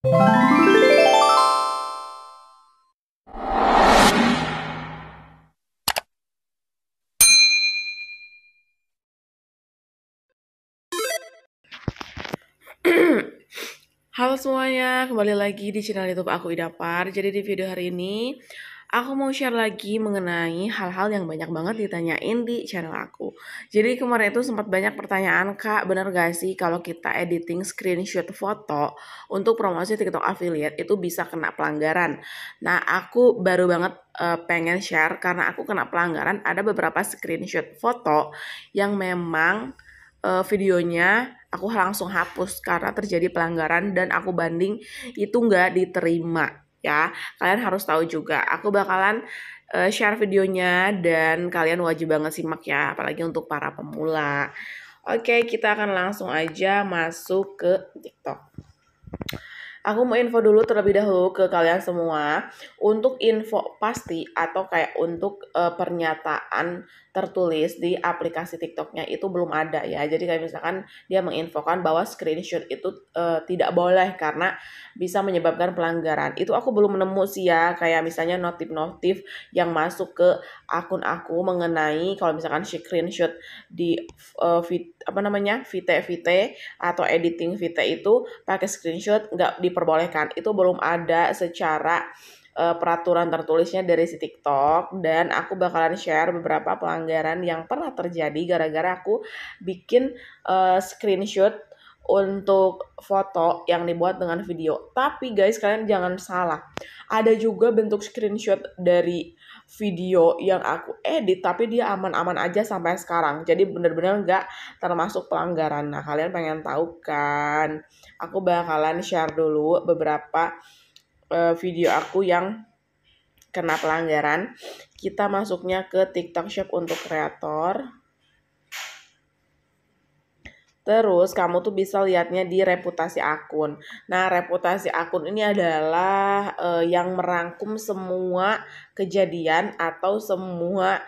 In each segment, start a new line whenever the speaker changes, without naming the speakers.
Halo semuanya, kembali lagi di channel YouTube aku Idapar. Jadi di video hari ini aku mau share lagi mengenai hal-hal yang banyak banget ditanyain di channel aku. Jadi kemarin itu sempat banyak pertanyaan, Kak, bener gak sih kalau kita editing screenshot foto untuk promosi TikTok affiliate itu bisa kena pelanggaran? Nah, aku baru banget uh, pengen share karena aku kena pelanggaran ada beberapa screenshot foto yang memang uh, videonya aku langsung hapus karena terjadi pelanggaran dan aku banding itu nggak diterima ya. Kalian harus tahu juga. Aku bakalan uh, share videonya dan kalian wajib banget simak ya, apalagi untuk para pemula. Oke, kita akan langsung aja masuk ke TikTok. Aku mau info dulu terlebih dahulu ke kalian semua untuk info pasti atau kayak untuk uh, pernyataan tertulis di aplikasi TikToknya itu belum ada ya. Jadi kayak misalkan dia menginfokan bahwa screenshot itu uh, tidak boleh karena bisa menyebabkan pelanggaran. Itu aku belum nemu sih ya kayak misalnya notif-notif yang masuk ke akun aku mengenai kalau misalkan screenshot di uh, eh, fit, apa namanya VT VT atau editing VT itu pakai screenshot nggak diperbolehkan. Itu belum ada secara uh, peraturan tertulisnya dari si TikTok dan aku bakalan share beberapa pelanggaran yang pernah terjadi gara-gara aku bikin uh, screenshot untuk foto yang dibuat dengan video. Tapi guys, kalian jangan salah. Ada juga bentuk screenshot dari video yang aku edit tapi dia aman-aman aja sampai sekarang. Jadi bener-bener nggak termasuk pelanggaran. Nah, kalian pengen tahu kan? Aku bakalan share dulu beberapa Eh, video aku yang kena pelanggaran, kita masuknya ke TikTok Shop untuk kreator. Terus kamu tuh bisa lihatnya di reputasi akun. Nah, reputasi akun ini adalah uh, yang merangkum semua kejadian atau semua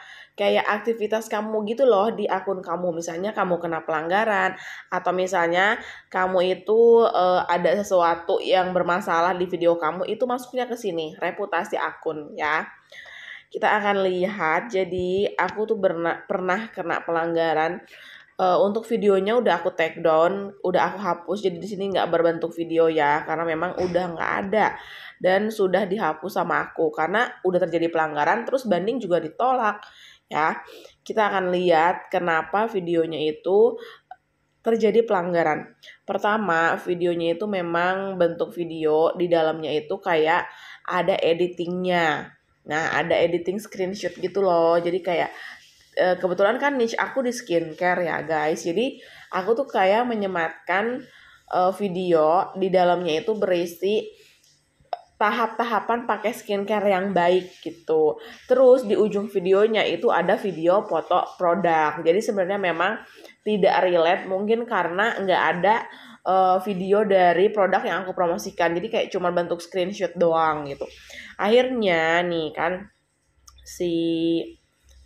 kayak aktivitas kamu gitu loh di akun kamu misalnya kamu kena pelanggaran atau misalnya kamu itu e, ada sesuatu yang bermasalah di video kamu itu masuknya ke sini reputasi akun ya kita akan lihat jadi aku tuh berna, pernah kena pelanggaran e, untuk videonya udah aku take down udah aku hapus jadi di sini nggak berbentuk video ya karena memang udah nggak ada dan sudah dihapus sama aku karena udah terjadi pelanggaran terus banding juga ditolak ya. Kita akan lihat kenapa videonya itu terjadi pelanggaran. Pertama, videonya itu memang bentuk video di dalamnya itu kayak ada editingnya. Nah, ada editing screenshot gitu loh. Jadi kayak eh, kebetulan kan niche aku di skincare ya guys. Jadi aku tuh kayak menyematkan eh, video di dalamnya itu berisi tahap-tahapan pakai skincare yang baik gitu. Terus di ujung videonya itu ada video foto produk. Jadi sebenarnya memang tidak relate mungkin karena nggak ada uh, video dari produk yang aku promosikan. Jadi kayak cuma bentuk screenshot doang gitu. Akhirnya nih kan si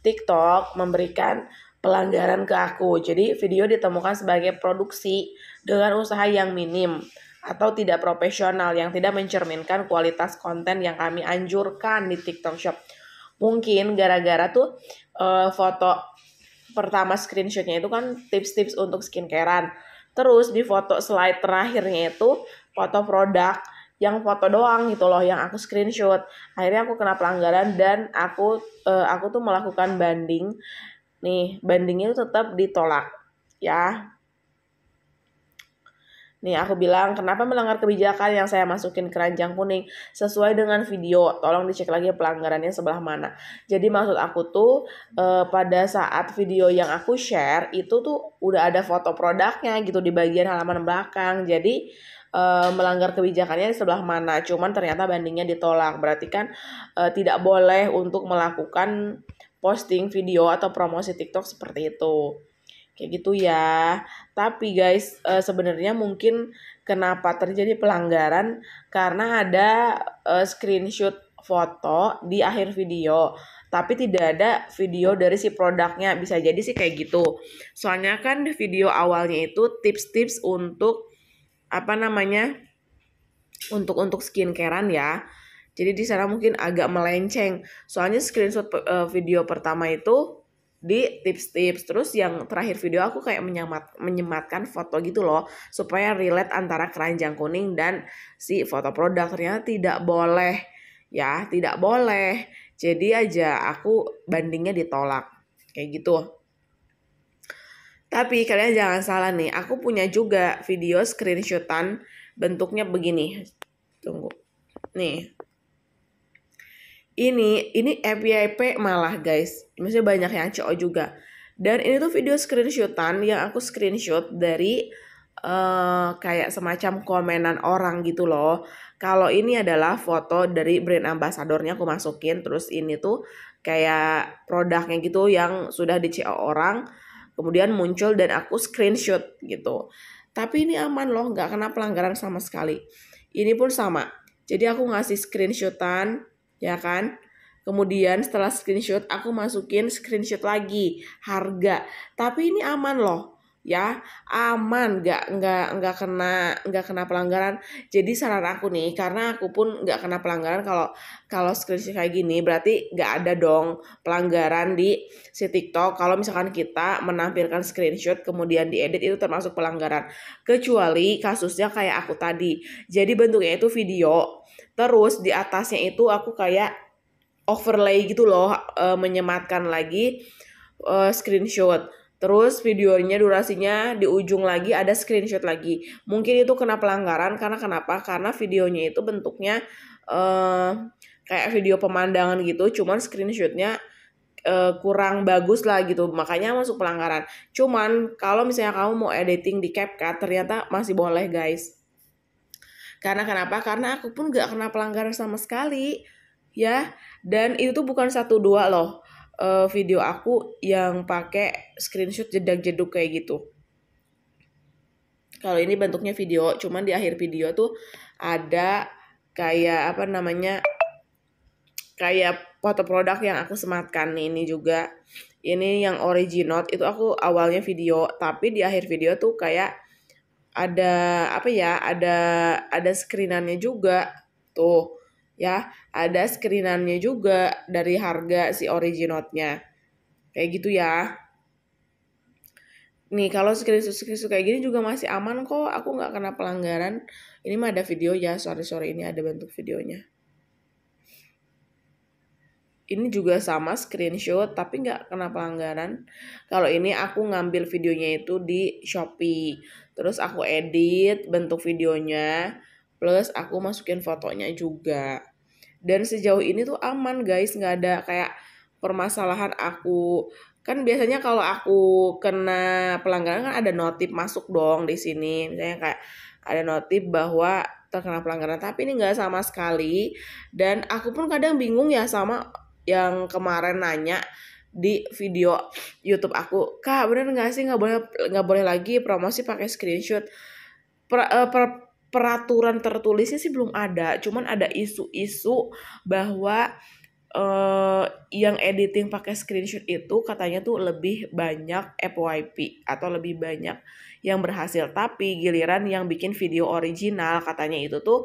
TikTok memberikan pelanggaran ke aku. Jadi video ditemukan sebagai produksi dengan usaha yang minim atau tidak profesional yang tidak mencerminkan kualitas konten yang kami anjurkan di TikTok Shop. Mungkin gara-gara tuh uh, foto pertama screenshotnya itu kan tips-tips untuk skincarean. Terus di foto slide terakhirnya itu foto produk yang foto doang gitu loh yang aku screenshot. Akhirnya aku kena pelanggaran dan aku uh, aku tuh melakukan banding. Nih, bandingnya tetap ditolak. Ya, Nih aku bilang, kenapa melanggar kebijakan yang saya masukin keranjang kuning sesuai dengan video? Tolong dicek lagi pelanggarannya sebelah mana. Jadi maksud aku tuh eh, pada saat video yang aku share itu tuh udah ada foto produknya gitu di bagian halaman belakang. Jadi eh, melanggar kebijakannya di sebelah mana. Cuman ternyata bandingnya ditolak. Berarti kan eh, tidak boleh untuk melakukan posting video atau promosi TikTok seperti itu kayak gitu ya. Tapi guys, eh, sebenarnya mungkin kenapa terjadi pelanggaran karena ada eh, screenshot foto di akhir video, tapi tidak ada video dari si produknya. Bisa jadi sih kayak gitu. Soalnya kan di video awalnya itu tips-tips untuk apa namanya? untuk untuk skincarean ya. Jadi di sana mungkin agak melenceng. Soalnya screenshot eh, video pertama itu di tips-tips terus yang terakhir video aku kayak menyemat menyematkan foto gitu loh supaya relate antara keranjang kuning dan si foto produk ternyata tidak boleh ya tidak boleh jadi aja aku bandingnya ditolak kayak gitu tapi kalian jangan salah nih aku punya juga video screenshotan bentuknya begini tunggu nih ini ini FYP malah guys maksudnya banyak yang CO juga dan ini tuh video screenshotan yang aku screenshot dari uh, kayak semacam komenan orang gitu loh kalau ini adalah foto dari brand ambasadornya aku masukin terus ini tuh kayak produknya gitu yang sudah di CO orang kemudian muncul dan aku screenshot gitu tapi ini aman loh nggak kena pelanggaran sama sekali ini pun sama jadi aku ngasih screenshotan ya kan? Kemudian setelah screenshot aku masukin screenshot lagi harga. Tapi ini aman loh ya aman nggak nggak nggak kena nggak kena pelanggaran jadi saran aku nih karena aku pun nggak kena pelanggaran kalau kalau skripsi kayak gini berarti nggak ada dong pelanggaran di si TikTok kalau misalkan kita menampilkan screenshot kemudian diedit itu termasuk pelanggaran kecuali kasusnya kayak aku tadi jadi bentuknya itu video terus di atasnya itu aku kayak overlay gitu loh e, menyematkan lagi e, screenshot Terus videonya durasinya di ujung lagi ada screenshot lagi. Mungkin itu kena pelanggaran karena kenapa? Karena videonya itu bentuknya uh, kayak video pemandangan gitu, cuman screenshotnya uh, kurang bagus lah gitu. Makanya masuk pelanggaran. Cuman kalau misalnya kamu mau editing di CapCut ternyata masih boleh guys. Karena kenapa? Karena aku pun gak kena pelanggaran sama sekali ya. Dan itu tuh bukan satu dua loh uh, video aku yang pakai screenshot jedak-jeduk kayak gitu. Kalau ini bentuknya video, cuman di akhir video tuh ada kayak apa namanya kayak foto produk yang aku sematkan ini juga. Ini yang original itu aku awalnya video, tapi di akhir video tuh kayak ada apa ya, ada ada screenannya juga. Tuh ya ada screenannya juga dari harga si originotnya kayak gitu ya nih kalau screenshot-screenshot kayak gini juga masih aman kok aku nggak kena pelanggaran ini mah ada video ya sore sore ini ada bentuk videonya ini juga sama screenshot tapi nggak kena pelanggaran kalau ini aku ngambil videonya itu di Shopee terus aku edit bentuk videonya plus aku masukin fotonya juga dan sejauh ini tuh aman guys nggak ada kayak permasalahan aku kan biasanya kalau aku kena pelanggaran kan ada notif masuk dong di sini misalnya kayak ada notif bahwa terkena pelanggaran tapi ini nggak sama sekali dan aku pun kadang bingung ya sama yang kemarin nanya di video YouTube aku kak bener nggak sih nggak boleh nggak boleh lagi promosi pakai screenshot eh, per, per, peraturan tertulisnya sih belum ada, cuman ada isu-isu bahwa uh, yang editing pakai screenshot itu katanya tuh lebih banyak FYP atau lebih banyak yang berhasil tapi giliran yang bikin video original katanya itu tuh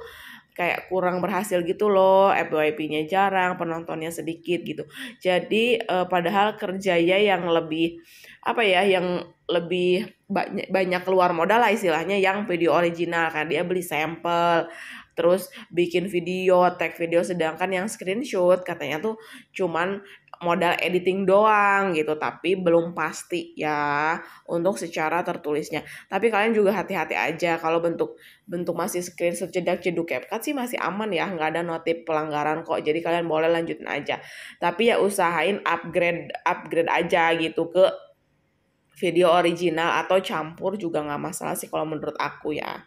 kayak kurang berhasil gitu loh, FYP-nya jarang, penontonnya sedikit gitu. Jadi eh, padahal kerjanya yang lebih apa ya, yang lebih banyak banyak keluar modal lah istilahnya yang video original kan dia beli sampel terus bikin video, tag video sedangkan yang screenshot katanya tuh cuman modal editing doang gitu tapi belum pasti ya untuk secara tertulisnya tapi kalian juga hati-hati aja kalau bentuk bentuk masih screen sejedak jeduk CapCut sih masih aman ya nggak ada notif pelanggaran kok jadi kalian boleh lanjutin aja tapi ya usahain upgrade upgrade aja gitu ke video original atau campur juga nggak masalah sih kalau menurut aku ya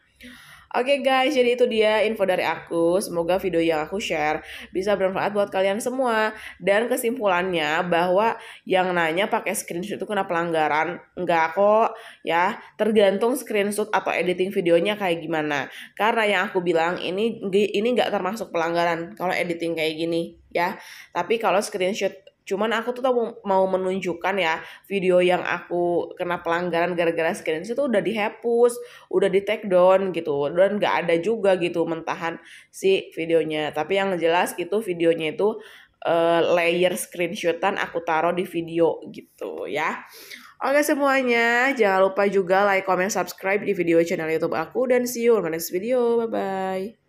Oke okay guys, jadi itu dia info dari aku. Semoga video yang aku share bisa bermanfaat buat kalian semua. Dan kesimpulannya bahwa yang nanya pakai screenshot itu kena pelanggaran, enggak kok ya. Tergantung screenshot atau editing videonya kayak gimana. Karena yang aku bilang ini ini enggak termasuk pelanggaran kalau editing kayak gini ya. Tapi kalau screenshot Cuman aku tuh tahu mau menunjukkan ya video yang aku kena pelanggaran gara-gara screenshot itu udah dihapus, udah di take down gitu. Dan gak ada juga gitu mentahan si videonya. Tapi yang jelas itu videonya itu uh, layer screenshotan aku taruh di video gitu ya. Oke semuanya, jangan lupa juga like, comment, subscribe di video channel YouTube aku dan see you on my next video. Bye bye.